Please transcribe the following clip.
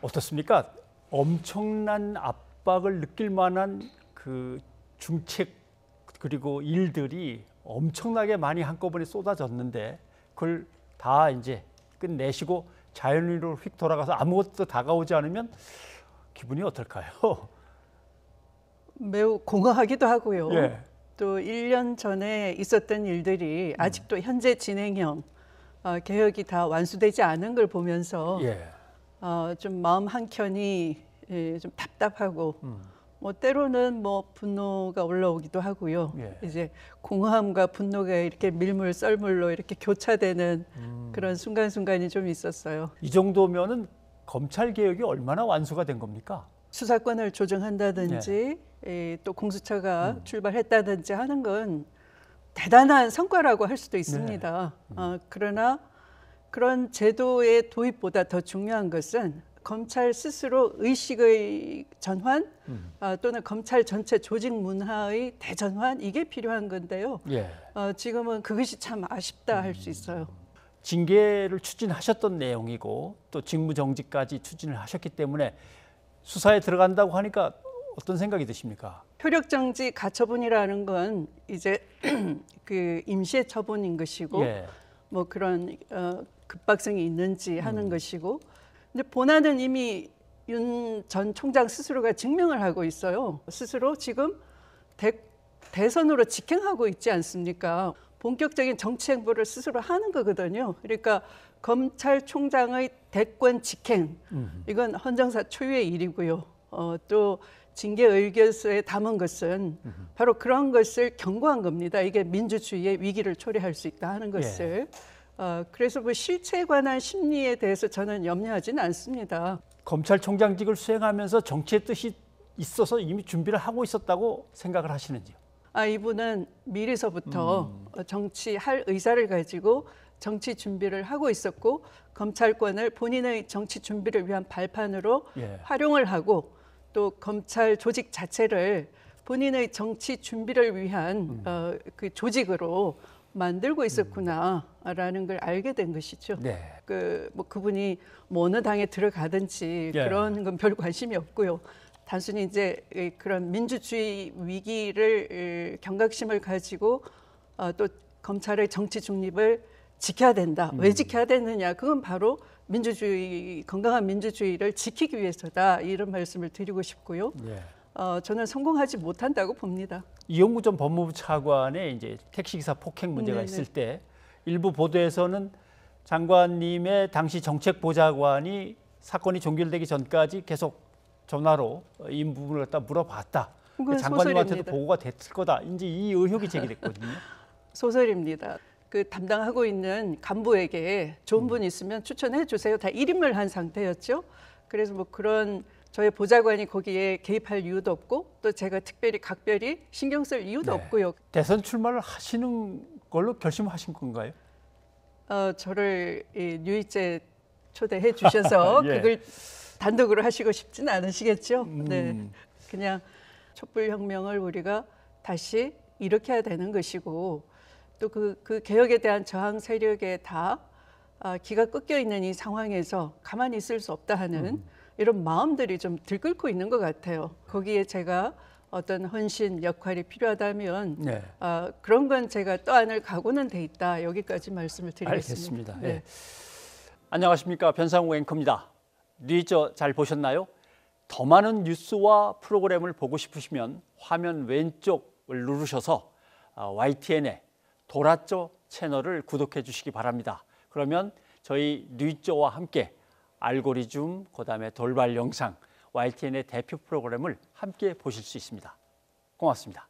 어떻습니까? 엄청난 압박을 느낄 만한 그 중책 그리고 일들이 엄청나게 많이 한꺼번에 쏟아졌는데 그걸 다 이제 끝내시고 자연으로 휙 돌아가서 아무것도 다가오지 않으면 기분이 어떨까요? 매우 공허하기도 하고요. 예. 또 1년 전에 있었던 일들이 음. 아직도 현재 진행형 어, 개혁이 다 완수되지 않은 걸 보면서 예. 어, 좀 마음 한 켠이 예, 좀 답답하고 음. 뭐 때로는 뭐 분노가 올라오기도 하고요. 예. 이제 공허함과 분노가 이렇게 밀물 썰물로 이렇게 교차되는 음. 그런 순간순간이 좀 있었어요. 이 정도면은 검찰 개혁이 얼마나 완수가 된 겁니까? 수사권을 조정한다든지 예. 예, 또 공수처가 음. 출발했다든지 하는 건 대단한 성과라고 할 수도 네. 있습니다. 네. 음. 어, 그러나 그런 제도의 도입보다 더 중요한 것은 검찰 스스로 의식의 전환 음. 어, 또는 검찰 전체 조직 문화의 대전환 이게 필요한 건데요. 예. 어, 지금은 그것이 참 아쉽다 음. 할수 있어요. 징계를 추진하셨던 내용이고 또 직무정지까지 추진을 하셨기 때문에 수사에 들어간다고 하니까 어떤 생각이 드십니까? 효력정지 가처분이라는 건 이제 그임시 처분인 것이고 예. 뭐 그런 어, 급박성이 있는지 하는 음. 것이고 근데 본안은 이미 윤 전 총장 스스로가 증명을 하고 있어요. 스스로 지금 대, 대선으로 직행하고 있지 않습니까? 본격적인 정치 행보를 스스로 하는 거거든요. 그러니까 검찰총장의 대권 직행 음. 이건 헌정사 초유의 일이고요. 어, 또 징계 의결서에 담은 것은 음. 바로 그런 것을 경고한 겁니다. 이게 민주주의의 위기를 초래할 수 있다 하는 예. 것을. 예. 어, 그래서 뭐 실체에 관한 심리에 대해서 저는 염려하진 않습니다. 검찰총장직을 수행하면서 정치의 뜻이 있어서 이미 준비를 하고 있었다고 생각을 하시는지요? 아, 이분은 미리서부터 음. 어, 정치할 의사를 가지고 정치 준비를 하고 있었고 검찰권을 본인의 정치 준비를 위한 발판으로 예. 활용을 하고 또 검찰 조직 자체를 본인의 정치 준비를 위한 음. 어, 그 조직으로 만들고 있었구나. 음. 라는 걸 알게 된 것이죠. 네. 그, 뭐 그분이 뭐 어느 당에 들어가든지 예. 그런 건 별 관심이 없고요. 단순히 이제 그런 민주주의 위기를 경각심을 가지고 어, 또 검찰의 정치 중립을 지켜야 된다. 음. 왜 지켜야 되느냐? 그건 바로 민주주의 건강한 민주주의를 지키기 위해서다 이런 말씀을 드리고 싶고요. 예. 어, 저는 성공하지 못한다고 봅니다. 이용구 전 법무부 차관의 이제 택시기사 폭행 문제가 네네. 네. 있을 때 일부 보도에서는 장관님의 당시 정책보좌관이 사건이 종결되기 전까지 계속 전화로 이 부분을 갖다 물어봤다. 장관님한테도 소설입니다. 보고가 됐을 거다. 이제 이 의혹이 제기됐거든요. 소설입니다. 그 담당하고 있는 간부에게 좋은 분 있으면 추천해 주세요. 다 1인을 한 상태였죠. 그래서 뭐 그런 저희 보좌관이 거기에 개입할 이유도 없고 또 제가 특별히 각별히 신경 쓸 이유도 네. 없고요. 대선 출마를 하시는 걸로 결심하신 건가요? 어, 저를 이 뉴이제 초대해 주셔서 예. 그걸 단독으로 하시고 싶진 않으시겠죠. 음. 네. 그냥 촛불 혁명을 우리가 다시 일으켜야 되는 것이고 또그 그 개혁에 대한 저항 세력에 다 아, 기가 꺾여 있는 이 상황에서 가만히 있을 수 없다 하는 음. 이런 마음들이 좀 들끓고 있는 것 같아요. 거기에 제가 어떤 헌신 역할이 필요하다면 네. 어, 그런 건 제가 떠안을 각오는 돼 있다 여기까지 말씀을 드리겠습니다. 알겠습니다. 네. 네. 안녕하십니까 변상우 앵커입니다. 뉴저 잘 보셨나요? 더 많은 뉴스와 프로그램을 보고 싶으시면 화면 왼쪽을 누르셔서 YTN의 아, 도라조 채널을 구독해 주시기 바랍니다. 그러면 저희 뉴저와 함께 알고리즘, 그다음에 돌발 영상 YTN의 대표 프로그램을 함께 보실 수 있습니다. 고맙습니다.